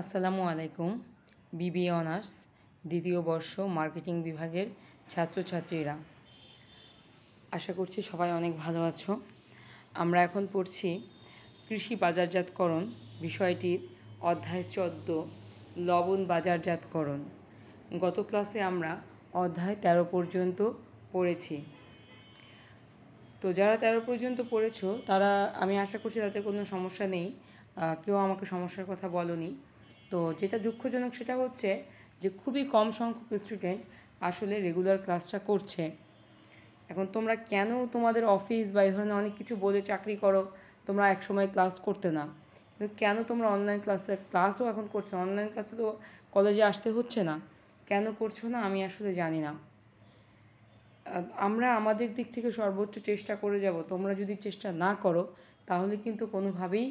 আসসালামু আলাইকুম বিবি অনার্স দ্বিতীয় বর্ষ মার্কেটিং বিভাগের ছাত্রছাত্রীরা আশা করছি সবাই অনেক ভালো আছো আমরা এখন পড়ছি কৃষি বাজারজাতকরণ বিষয়টির অধ্যায় চোদ্দ লবণ বাজারজাতকরণ গত ক্লাসে আমরা অধ্যায় তেরো পর্যন্ত পড়েছি তো যারা তেরো পর্যন্ত পড়েছো তারা আমি আশা করছি তাদের কোনো সমস্যা নেই কেউ আমাকে সমস্যার কথা বলনি তো যেটা দুঃখজনক সেটা হচ্ছে যে খুবই কম সংখ্যক স্টুডেন্ট আসলে রেগুলার ক্লাসটা করছে এখন তোমরা কেন তোমাদের অফিস বা এই ধরনের অনেক কিছু বলে চাকরি করো তোমরা একসময় ক্লাস করতে না কিন্তু কেন তোমরা অনলাইন ক্লাসে ক্লাসও এখন করছো অনলাইন ক্লাসে তো কলেজে আসতে হচ্ছে না কেন করছো না আমি আসলে জানি না আমরা আমাদের দিক থেকে সর্বোচ্চ চেষ্টা করে যাব তোমরা যদি চেষ্টা না করো তাহলে কিন্তু কোনোভাবেই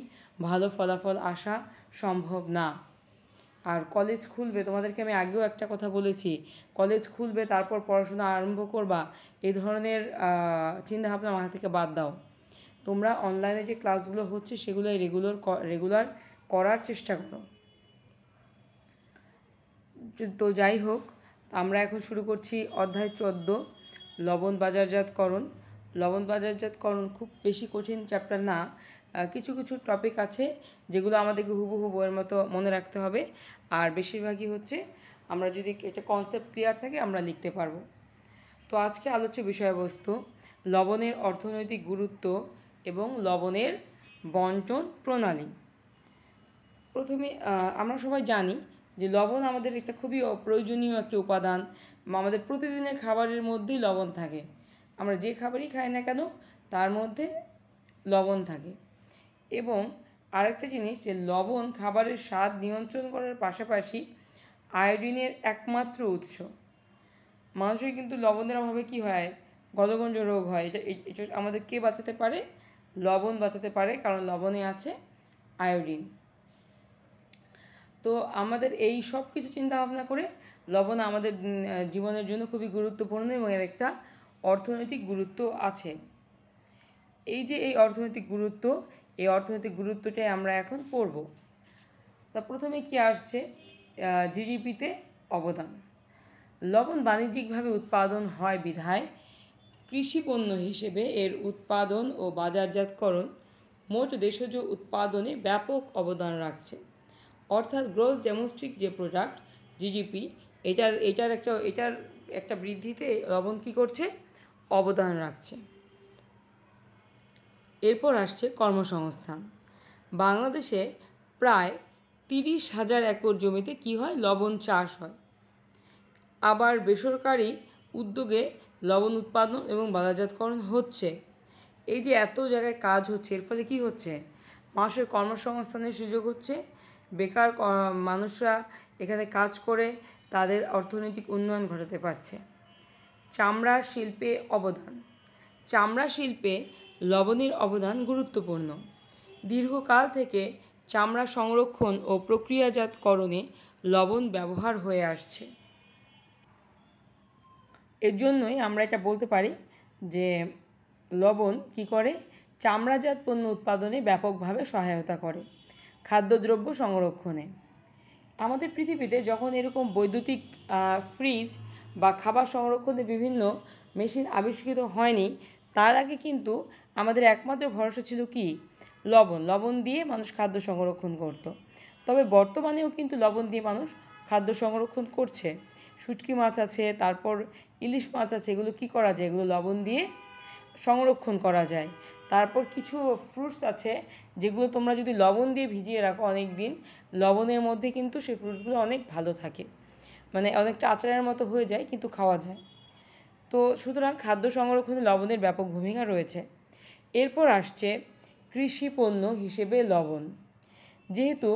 ভালো ফলাফল আসা সম্ভব না আর কলেজ খুলবে তোমাদেরকে আমি আগেও একটা কথা বলেছি কলেজ খুলবে তারপর পড়াশোনা আরম্ভ করবা এই ধরনের চিন্তাভাবনা মাথা থেকে বাদ দাও তোমরা অনলাইনে যে ক্লাসগুলো হচ্ছে সেগুলো রেগুলার রেগুলার করার চেষ্টা করো তো যাই হোক আমরা এখন শুরু করছি অধ্যায় চোদ্দ লবণ বাজারজাতকরণ লবণ বাজারজাতকরণ খুব বেশি কঠিন চ্যাপ্টার না কিছু কিছু টপিক আছে যেগুলো আমাদেরকে হুবহু বইয়ের মতো মনে রাখতে হবে আর বেশিরভাগই হচ্ছে আমরা যদি এটা কনসেপ্ট ক্লিয়ার থাকে আমরা লিখতে পারবো তো আজকে আলোচ্য বিষয়বস্তু লবণের অর্থনৈতিক গুরুত্ব এবং লবণের বন্টন প্রণালী প্রথমে আমরা সবাই জানি যে লবণ আমাদের একটা খুবই অপ্রয়োজনীয় একটি উপাদান আমাদের প্রতিদিনের খাবারের মধ্যেই লবণ থাকে আমরা যে খাবারই খাই না কেন তার মধ্যে লবণ থাকে এবং আরেকটা জিনিস যে লবণ খাবারের স্বাদ নিয়ন্ত্রণ করার পাশাপাশি আয়োডিনের একমাত্র উৎস মানুষের কিন্তু লবণের অভাবে কি হয় গলগঞ্জ রোগ হয় এটা এটা আমাদের কে বাঁচাতে পারে লবণ বাঁচাতে পারে কারণ লবণে আছে আয়োডিন তো আমাদের এই সব কিছু চিন্তা ভাবনা করে লবণ আমাদের জীবনের জন্য খুবই গুরুত্বপূর্ণ এবং এর একটা অর্থনৈতিক গুরুত্ব আছে এই যে এই অর্থনৈতিক গুরুত্ব এই অর্থনৈতিক গুরুত্বটাই আমরা এখন পড়ব তা প্রথমে কি আসছে জিডিপিতে অবদান লবণ বাণিজ্যিকভাবে উৎপাদন হয় বিধায় কৃষি পণ্য হিসেবে এর উৎপাদন ও বাজারজাতকরণ মোট দেশজ উৎপাদনে ব্যাপক অবদান রাখছে অর্থাৎ গ্রোথ ডেমোস্ট্রিক যে প্রোডাক্ট জিডিপি এটার এটার একটা এটার একটা বৃদ্ধিতে লবণ কী করছে অবদান রাখছে এরপর আসছে কর্মসংস্থান বাংলাদেশে প্রায় তিরিশ হাজার একর জমিতে কি হয় লবণ চাষ হয় আবার বেসরকারি উদ্যোগে লবণ উৎপাদন এবং বাজারজাতকরণ হচ্ছে এই যে এত জায়গায় কাজ হচ্ছে এর ফলে কি হচ্ছে মানুষের কর্মসংস্থানের সুযোগ হচ্ছে বেকার মানুষরা এখানে কাজ করে তাদের অর্থনৈতিক উন্নয়ন ঘটাতে পারছে চামড়া শিল্পে অবদান চামড়া শিল্পে লবণের অবদান গুরুত্বপূর্ণ দীর্ঘকাল থেকে চামড়া সংরক্ষণ ও প্রক্রিয়াজাতকরণে লবণ ব্যবহার হয়ে আসছে এর জন্যই আমরা এটা বলতে পারি যে লবণ কি করে চামড়াজাত পণ্য উৎপাদনে ব্যাপকভাবে সহায়তা করে খাদ্যদ্রব্য সংরক্ষণে আমাদের পৃথিবীতে যখন এরকম বৈদ্যুতিক ফ্রিজ বা খাবার সংরক্ষণে বিভিন্ন মেশিন আবিষ্কৃত হয়নি তার আগে কিন্তু আমাদের একমাত্র ভরসা ছিল কি লবণ লবণ দিয়ে মানুষ খাদ্য সংরক্ষণ করত। তবে বর্তমানেও কিন্তু লবণ দিয়ে মানুষ খাদ্য সংরক্ষণ করছে শুটকি মাছ আছে তারপর ইলিশ মাছ আছে এগুলো কি করা যায় এগুলো লবণ দিয়ে সংরক্ষণ করা যায় তারপর কিছু ফ্রুটস আছে যেগুলো তোমরা যদি লবণ দিয়ে ভিজিয়ে রাখো অনেক দিন লবণের মধ্যে কিন্তু সেই ফ্রুটসগুলো অনেক ভালো থাকে মানে অনেকটা আচারের মতো হয়ে যায় কিন্তু খাওয়া যায় তো সুতরাং খাদ্য সংরক্ষণে লবণের ব্যাপক ভূমিকা রয়েছে এরপর আসছে কৃষি পণ্য হিসেবে লবণ যেহেতু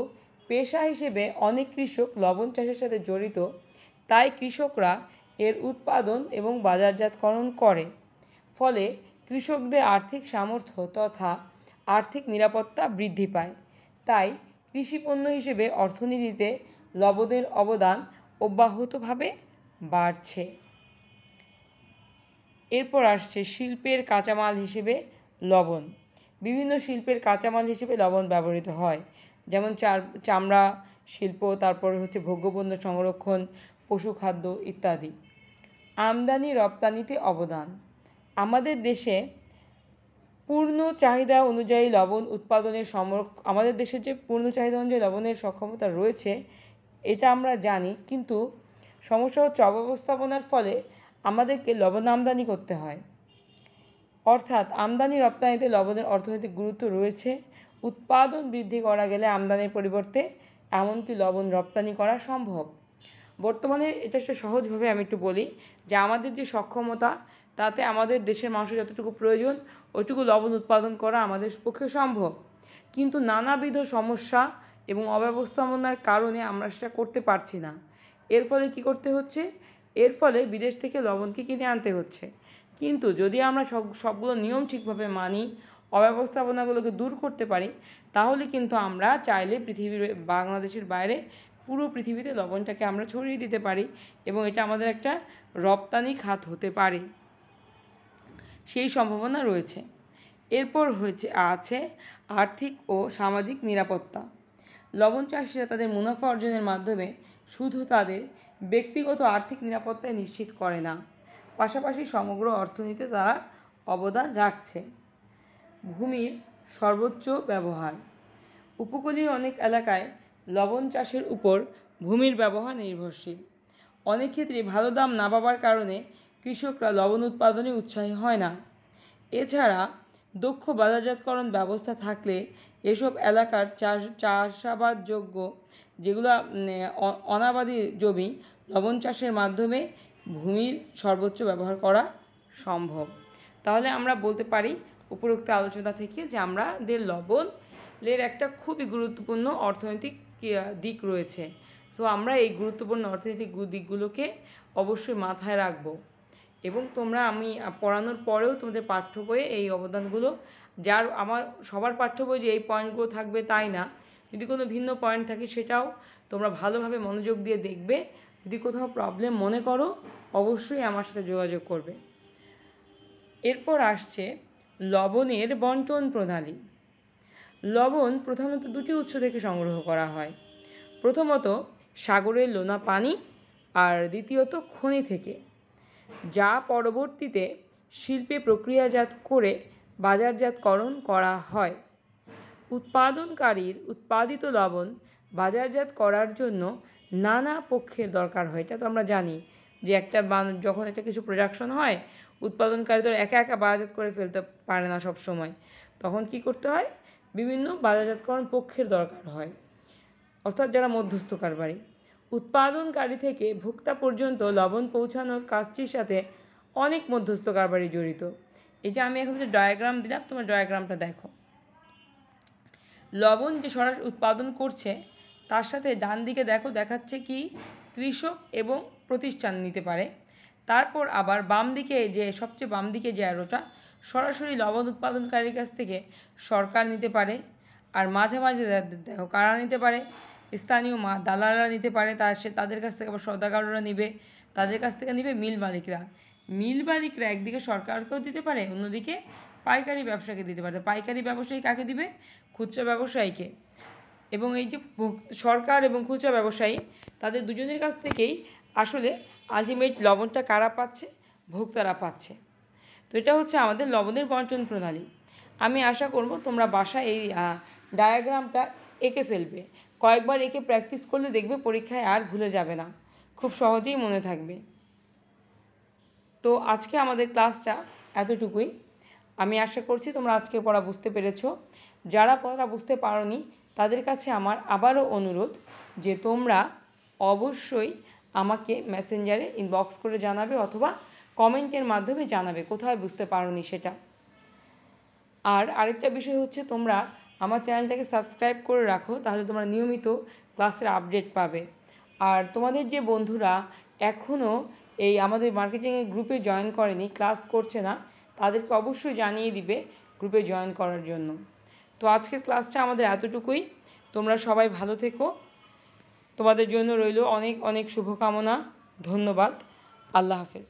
পেশা হিসেবে অনেক কৃষক লবণ চাষের সাথে জড়িত তাই কৃষকরা এর উৎপাদন এবং বাজারজাতকরণ করে ফলে কৃষকদের আর্থিক সামর্থ্য তথা আর্থিক নিরাপত্তা বৃদ্ধি পায় তাই কৃষিপণ্য হিসেবে অর্থনীতিতে লবণের অবদান অব্যাহতভাবে বাড়ছে এরপর আসছে শিল্পের কাঁচামাল হিসেবে লবণ বিভিন্ন শিল্পের কাঁচামাল হিসেবে লবণ ব্যবহৃত হয় যেমন চামড়া শিল্প তারপরে হচ্ছে ভোগ্যপণ্য সংরক্ষণ পশু খাদ্য ইত্যাদি আমদানি রপ্তানিতে অবদান আমাদের দেশে পূর্ণ চাহিদা অনুযায়ী লবণ উৎপাদনের সমর আমাদের দেশের যে পূর্ণ চাহিদা অনুযায়ী লবণের সক্ষমতা রয়েছে এটা আমরা জানি কিন্তু সমস্যা হচ্ছে অব্যবস্থাপনার ফলে আমাদেরকে লবণ আমদানি করতে হয় অর্থাৎ আমদানি রপ্তানিতে লবণের অর্থনৈতিক গুরুত্ব রয়েছে উৎপাদন বৃদ্ধি করা গেলে আমদানির পরিবর্তে এমনকি লবণ রপ্তানি করা সম্ভব বর্তমানে এটা একটা সহজভাবে আমি একটু বলি যে আমাদের যে সক্ষমতা তাতে আমাদের দেশের মানুষের যতটুকু প্রয়োজন ওইটুকু লবণ উৎপাদন করা আমাদের পক্ষে সম্ভব কিন্তু নানাবিধ সমস্যা এবং অব্যবস্থাপনার কারণে আমরা সেটা করতে পারছি না এর ফলে কি করতে হচ্ছে এর ফলে বিদেশ থেকে লবণকে কিনে আনতে হচ্ছে কিন্তু যদি আমরা সব সবগুলো নিয়ম ঠিকভাবে মানি অব্যবস্থাপনাগুলোকে দূর করতে পারি তাহলে কিন্তু আমরা চাইলে পৃথিবীর বাংলাদেশের বাইরে পুরো পৃথিবীতে লবণটাকে আমরা ছড়িয়ে দিতে পারি এবং এটা আমাদের একটা রপ্তানি খাত হতে পারে সেই সম্ভাবনা রয়েছে এরপর হয়েছে আছে আর্থিক ও সামাজিক নিরাপত্তা লবণ চাষিরা তাদের মুনাফা অর্জনের মাধ্যমে শুধু তাদের ব্যক্তিগত আর্থিক নিরাপত্তাই নিশ্চিত করে না পাশাপাশি সমগ্র অর্থনীতিতে তারা অবদান রাখছে ভূমির সর্বোচ্চ ব্যবহার উপকূলীয় অনেক এলাকায় লবণ চাষের উপর ভূমির ব্যবহার নির্ভরশীল অনেক ক্ষেত্রে ভালো দাম না পাবার কারণে কৃষকরা লবণ উৎপাদনে উৎসাহী হয় না এছাড়া দক্ষ বাজারজাতকরণ ব্যবস্থা থাকলে এসব এলাকার চাষ চাষাবাদযোগ্য যেগুলো অনাবাদী জমি লবণ চাষের মাধ্যমে ভূমির সর্বোচ্চ ব্যবহার করা সম্ভব তাহলে আমরা বলতে পারি উপরোক্ত আলোচনা থেকে যে আমাদের লবণের একটা খুবই গুরুত্বপূর্ণ অর্থনৈতিক দিক রয়েছে তো আমরা এই গুরুত্বপূর্ণ অর্থনৈতিক দিকগুলোকে অবশ্যই মাথায় রাখব এবং তোমরা আমি পড়ানোর পরেও তোমাদের পাঠ্য বইয়ে এই অবদানগুলো যার আমার সবার পাঠ্য বই যে এই পয়েন্টগুলো থাকবে তাই না যদি কোনো ভিন্ন পয়েন্ট থাকে সেটাও তোমরা ভালোভাবে মনোযোগ দিয়ে দেখবে যদি কোথাও প্রবলেম মনে করো অবশ্যই আমার সাথে যোগাযোগ করবে এরপর আসছে লবণের বন্টন প্রণালী লবণ প্রধানত দুটি উৎস থেকে সংগ্রহ করা হয় প্রথমত সাগরের লোনা পানি আর দ্বিতীয়ত খনি থেকে যা পরবর্তীতে শিল্পে প্রক্রিয়াজাত করে বাজারজাতকরণ করা হয় উৎপাদনকারীর উৎপাদিত লবণ বাজারজাত করার জন্য নানা পক্ষের দরকার হয় এটা তো আমরা জানি যে একটা যখন একটা কিছু প্রোডাকশন হয় উৎপাদনকারী তো একা একা বাজারজাত করে ফেলতে পারে না সব সময় তখন কি করতে হয় বিভিন্ন বাজাজাতকরণ পক্ষের দরকার হয় অর্থাৎ যারা মধ্যস্থ কারবারি উৎপাদনকারী থেকে ভোক্তা পর্যন্ত লবণ পৌঁছানোর কাজটির সাথে অনেক মধ্যস্থ কারবারি জড়িত এই যে আমি এখন যে ডায়াগ্রাম দিলাম তোমার ডায়াগ্রামটা দেখো লবণ যে সরাসরি উৎপাদন করছে তার সাথে ডান দিকে দেখো দেখাচ্ছে কি কৃষক এবং প্রতিষ্ঠান নিতে পারে তারপর আবার বাম দিকে যে সবচেয়ে বাম দিকে যে অ্যারোটা সরাসরি লবণ উৎপাদনকারীর কাছ থেকে সরকার নিতে পারে আর মাঝে মাঝে দেখো কারা নিতে পারে স্থানীয় মা দালালরা নিতে পারে তার সে তাদের কাছ থেকে আবার সদাগাররা নিবে তাদের কাছ থেকে নিবে মিল মালিকরা মিল মালিকরা একদিকে সরকারকেও দিতে পারে অন্যদিকে পাইকারি ব্যবসাকে দিতে পারে পাইকারি ব্যবসায়ী কাকে দিবে খুচরা ব্যবসায়ীকে এবং এই যে সরকার এবং খুচরা ব্যবসায়ী তাদের দুজনের কাছ থেকেই আসলে আলটিমেট লবণটা কারা পাচ্ছে ভোক্তারা পাচ্ছে তো এটা হচ্ছে আমাদের লবণের বন্টন প্রণালী আমি আশা করব তোমরা বাসায় এই ডায়াগ্রামটা এঁকে ফেলবে কয়েকবার এঁকে প্র্যাকটিস করলে দেখবে পরীক্ষায় আর ভুলে যাবে না খুব সহজেই মনে থাকবে তো আজকে আমাদের ক্লাসটা এতটুকুই আমি আশা করছি তোমরা আজকে পড়া বুঝতে পেরেছো যারা পড়া বুঝতে পারোনি তাদের কাছে আমার আবারও অনুরোধ যে তোমরা অবশ্যই আমাকে মেসেঞ্জারে ইনবক্স করে জানাবে অথবা কমেন্টের মাধ্যমে জানাবে কোথায় বুঝতে পারোনি সেটা আর আরেকটা বিষয় হচ্ছে তোমরা আমার চ্যানেলটাকে সাবস্ক্রাইব করে রাখো তাহলে তোমরা নিয়মিত ক্লাসের আপডেট পাবে আর তোমাদের যে বন্ধুরা এখনও এই আমাদের মার্কেটিংয়ের গ্রুপে জয়েন করেনি ক্লাস করছে না তাদেরকে অবশ্যই জানিয়ে দিবে গ্রুপে জয়েন করার জন্য তো আজকের ক্লাসটা আমাদের এতটুকুই তোমরা সবাই ভালো থেকো তোমাদের জন্য রইল অনেক অনেক শুভকামনা ধন্যবাদ আল্লাহ হাফেজ